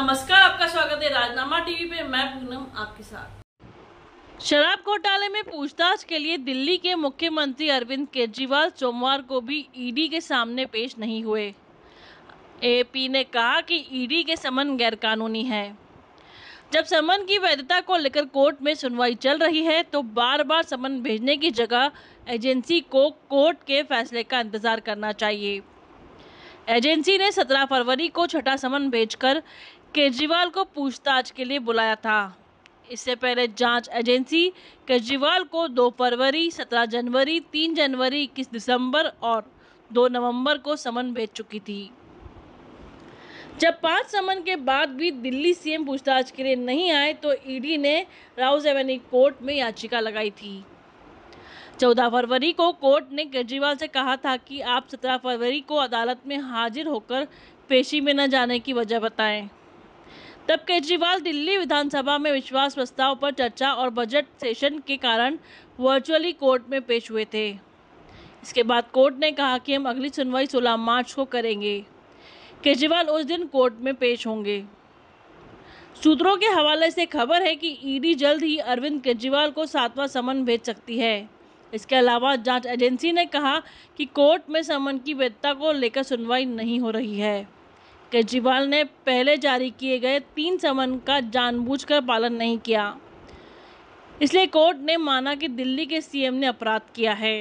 नमस्कार आपका स्वागत है राजनामा टीवी पे मैं पूनम आपके साथ शराब घोटाले में पूछताछ के लिए दिल्ली के मुख्यमंत्री अरविंद केजरीवाल सोमवार को भी ईडी के सामने पेश नहीं हुए एपी ने कहा कि ईडी के समन गैरकानूनी है जब समन की वैधता को लेकर कोर्ट में सुनवाई चल रही है तो बार बार समन भेजने की जगह एजेंसी को कोर्ट के फैसले का इंतज़ार करना चाहिए एजेंसी ने 17 फरवरी को छठा समन भेजकर केजरीवाल को पूछताछ के लिए बुलाया था इससे पहले जांच एजेंसी केजरीवाल को 2 फरवरी 17 जनवरी 3 जनवरी 21 दिसंबर और 2 नवंबर को समन भेज चुकी थी जब पांच समन के बाद भी दिल्ली सीएम पूछताछ के लिए नहीं आए तो ईडी ने राउज एवेन्यू कोर्ट में याचिका लगाई थी चौदह फरवरी को कोर्ट ने केजरीवाल से कहा था कि आप सत्रह फरवरी को अदालत में हाजिर होकर पेशी में न जाने की वजह बताएं तब केजरीवाल दिल्ली विधानसभा में विश्वास प्रस्ताव पर चर्चा और बजट सेशन के कारण वर्चुअली कोर्ट में पेश हुए थे इसके बाद कोर्ट ने कहा कि हम अगली सुनवाई 16 मार्च को करेंगे केजरीवाल उस दिन कोर्ट में पेश होंगे सूत्रों के हवाले से खबर है कि ईडी e जल्द ही अरविंद केजरीवाल को सातवां समन भेज सकती है इसके अलावा जांच एजेंसी ने कहा कि कोर्ट में समन की वैधता को लेकर सुनवाई नहीं हो रही है केजरीवाल ने पहले जारी किए गए तीन समन का जानबूझकर पालन नहीं किया इसलिए कोर्ट ने माना कि दिल्ली के सीएम ने अपराध किया है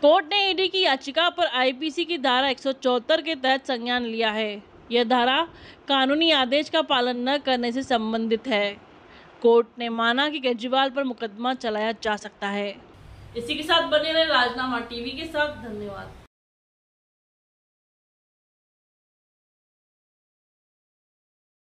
कोर्ट ने ईडी की याचिका पर आईपीसी की धारा एक के तहत संज्ञान लिया है यह धारा कानूनी आदेश का पालन न करने से संबंधित है कोर्ट ने माना कि केजरीवाल पर मुकदमा चलाया जा सकता है इसी के साथ बने रहे राजनामा टीवी के साथ धन्यवाद